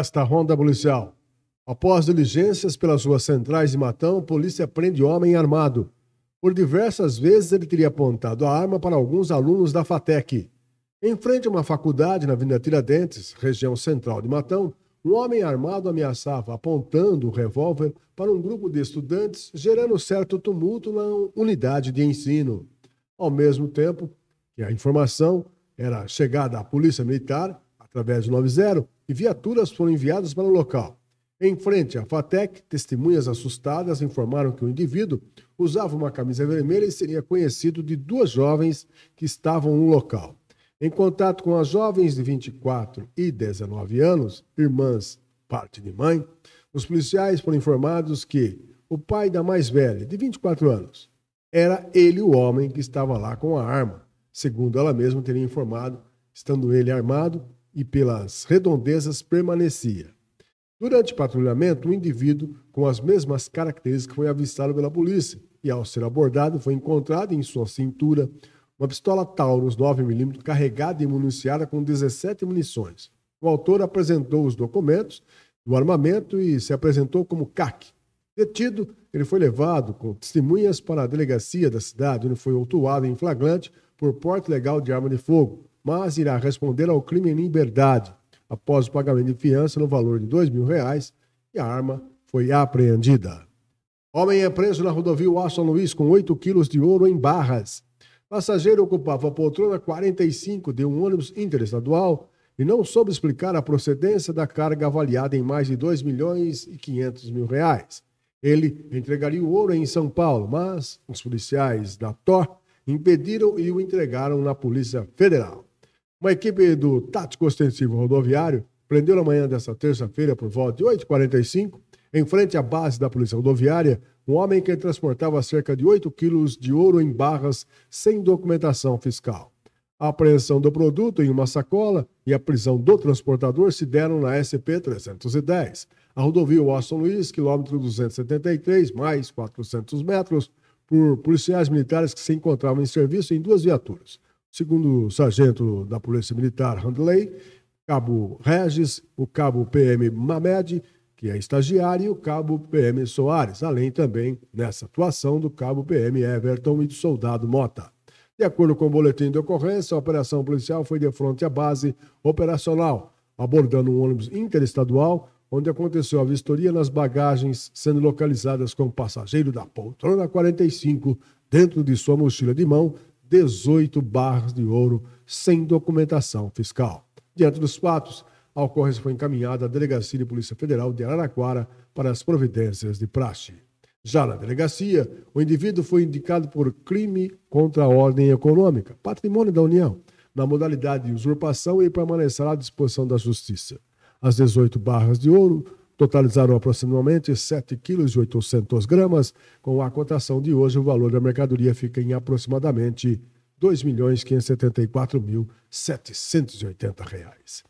Esta ronda policial. Após diligências pelas ruas centrais de Matão, polícia prende homem armado. Por diversas vezes ele teria apontado a arma para alguns alunos da FATEC. Em frente a uma faculdade na Avenida Tiradentes, região central de Matão, um homem armado ameaçava, apontando o revólver para um grupo de estudantes, gerando certo tumulto na unidade de ensino. Ao mesmo tempo que a informação era chegada à Polícia Militar, através do 90, e viaturas foram enviadas para o local. Em frente à FATEC, testemunhas assustadas informaram que o indivíduo usava uma camisa vermelha e seria conhecido de duas jovens que estavam no local. Em contato com as jovens de 24 e 19 anos, irmãs, parte de mãe, os policiais foram informados que o pai da mais velha, de 24 anos, era ele o homem que estava lá com a arma, segundo ela mesma teria informado, estando ele armado e pelas redondezas permanecia. Durante o patrulhamento, um indivíduo com as mesmas características foi avistado pela polícia e, ao ser abordado, foi encontrado em sua cintura uma pistola Taurus 9mm carregada e municiada com 17 munições. O autor apresentou os documentos do armamento e se apresentou como CAC. Detido, ele foi levado com testemunhas para a delegacia da cidade, onde foi autuado em flagrante por porte legal de arma de fogo mas irá responder ao crime em liberdade após o pagamento de fiança no valor de dois mil reais e a arma foi apreendida. Homem é preso na rodovia Washington Luiz com 8 quilos de ouro em barras. Passageiro ocupava a poltrona 45 de um ônibus interestadual e não soube explicar a procedência da carga avaliada em mais de 2 milhões e 500 mil reais. Ele entregaria o ouro em São Paulo, mas os policiais da TOR impediram e o entregaram na Polícia Federal. Uma equipe do Tático Ostensivo Rodoviário prendeu na manhã desta terça-feira, por volta de 8h45, em frente à base da Polícia Rodoviária, um homem que transportava cerca de 8 quilos de ouro em barras sem documentação fiscal. A apreensão do produto em uma sacola e a prisão do transportador se deram na SP-310. A rodovia Washington Luiz, quilômetro 273, mais 400 metros, por policiais militares que se encontravam em serviço em duas viaturas segundo o sargento da Polícia Militar Handley, cabo Regis, o cabo PM Mamed, que é estagiário, e o cabo PM Soares, além também nessa atuação do cabo PM Everton e do soldado Mota. De acordo com o boletim de ocorrência, a operação policial foi de frente à base operacional, abordando um ônibus interestadual, onde aconteceu a vistoria nas bagagens sendo localizadas com o passageiro da poltrona 45 dentro de sua mochila de mão, 18 barras de ouro sem documentação fiscal. Diante dos fatos, a ocorrência foi encaminhada à Delegacia de Polícia Federal de Araraquara para as providências de praxe. Já na delegacia, o indivíduo foi indicado por crime contra a ordem econômica, patrimônio da União, na modalidade de usurpação e permanecerá à disposição da Justiça. As 18 barras de ouro totalizaram aproximadamente 7,8 kg. Com a cotação de hoje, o valor da mercadoria fica em aproximadamente R$ 2.574.780.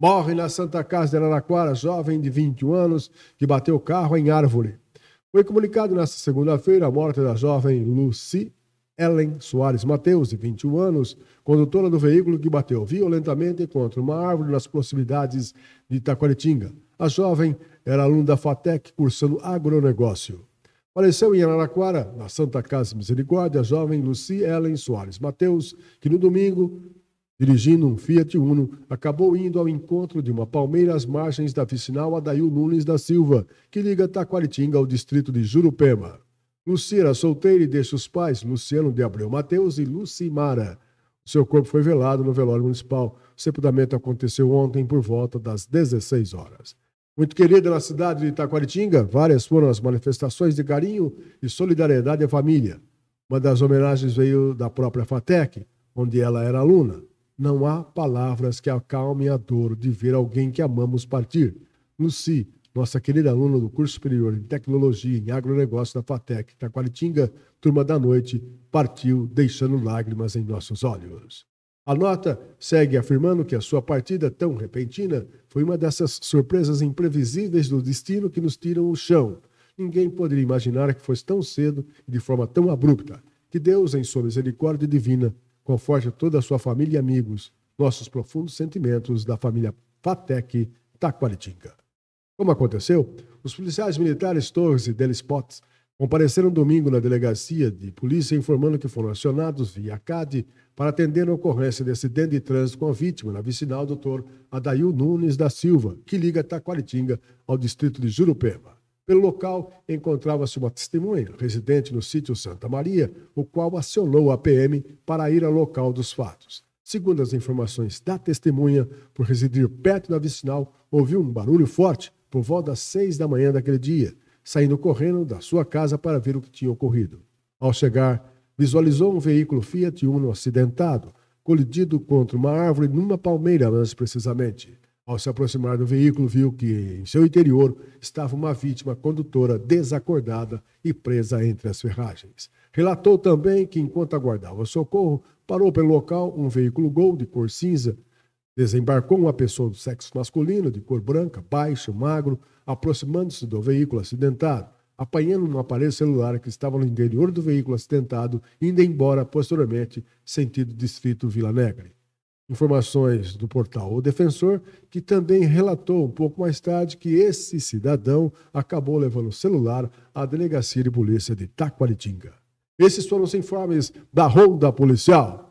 Morre na Santa Casa de Araraquara jovem de 21 anos que bateu carro em árvore. Foi comunicado nesta segunda-feira a morte da jovem Lucy Ellen Soares Mateus, de 21 anos, condutora do veículo que bateu violentamente contra uma árvore nas proximidades de Itaquaritinga. A jovem era aluna da FATEC, cursando agronegócio. Faleceu em Araraquara, na Santa Casa Misericórdia, a jovem Lucy Ellen Soares Mateus, que no domingo, dirigindo um Fiat Uno, acabou indo ao encontro de uma palmeira às margens da vicinal Adail Nunes da Silva, que liga Taquaritinga ao distrito de Jurupema. Lucy era solteira e deixa os pais, Luciano de Abreu Mateus e Mara. Seu corpo foi velado no velório municipal. O sepultamento aconteceu ontem por volta das 16 horas. Muito querida na cidade de Itaquaritinga, várias foram as manifestações de carinho e solidariedade à família. Uma das homenagens veio da própria FATEC, onde ela era aluna. Não há palavras que acalmem a dor de ver alguém que amamos partir. Luci, nossa querida aluna do curso superior em tecnologia em agronegócio da FATEC, Itaquaritinga, turma da noite, partiu deixando lágrimas em nossos olhos. A nota segue afirmando que a sua partida tão repentina foi uma dessas surpresas imprevisíveis do destino que nos tiram o chão. Ninguém poderia imaginar que fosse tão cedo e de forma tão abrupta. Que Deus, em sua misericórdia divina, conforte toda a sua família e amigos. Nossos profundos sentimentos da família Patek Taquaritinga. Como aconteceu, os policiais militares Torres e Delis Potts Compareceram domingo na delegacia de polícia informando que foram acionados via CAD para atender a ocorrência de acidente de trânsito com a vítima na vicinal Dr. Adail Nunes da Silva, que liga Taquaritinga ao distrito de Jurupema. Pelo local, encontrava-se uma testemunha, residente no sítio Santa Maria, o qual acionou a PM para ir ao local dos fatos. Segundo as informações da testemunha, por residir perto da vicinal, ouviu um barulho forte por volta das seis da manhã daquele dia saindo correndo da sua casa para ver o que tinha ocorrido. Ao chegar, visualizou um veículo Fiat Uno acidentado, colidido contra uma árvore numa palmeira, mais precisamente. Ao se aproximar do veículo, viu que em seu interior estava uma vítima condutora desacordada e presa entre as ferragens. Relatou também que, enquanto aguardava socorro, parou pelo local um veículo Gol de cor cinza Desembarcou uma pessoa do sexo masculino, de cor branca, baixo, magro, aproximando-se do veículo acidentado, apanhando um aparelho celular que estava no interior do veículo acidentado, indo embora posteriormente, sentido distrito Vila negra Informações do portal O Defensor, que também relatou um pouco mais tarde que esse cidadão acabou levando o celular à delegacia de polícia de Taquaritinga. Esses foram os informes da Ronda Policial.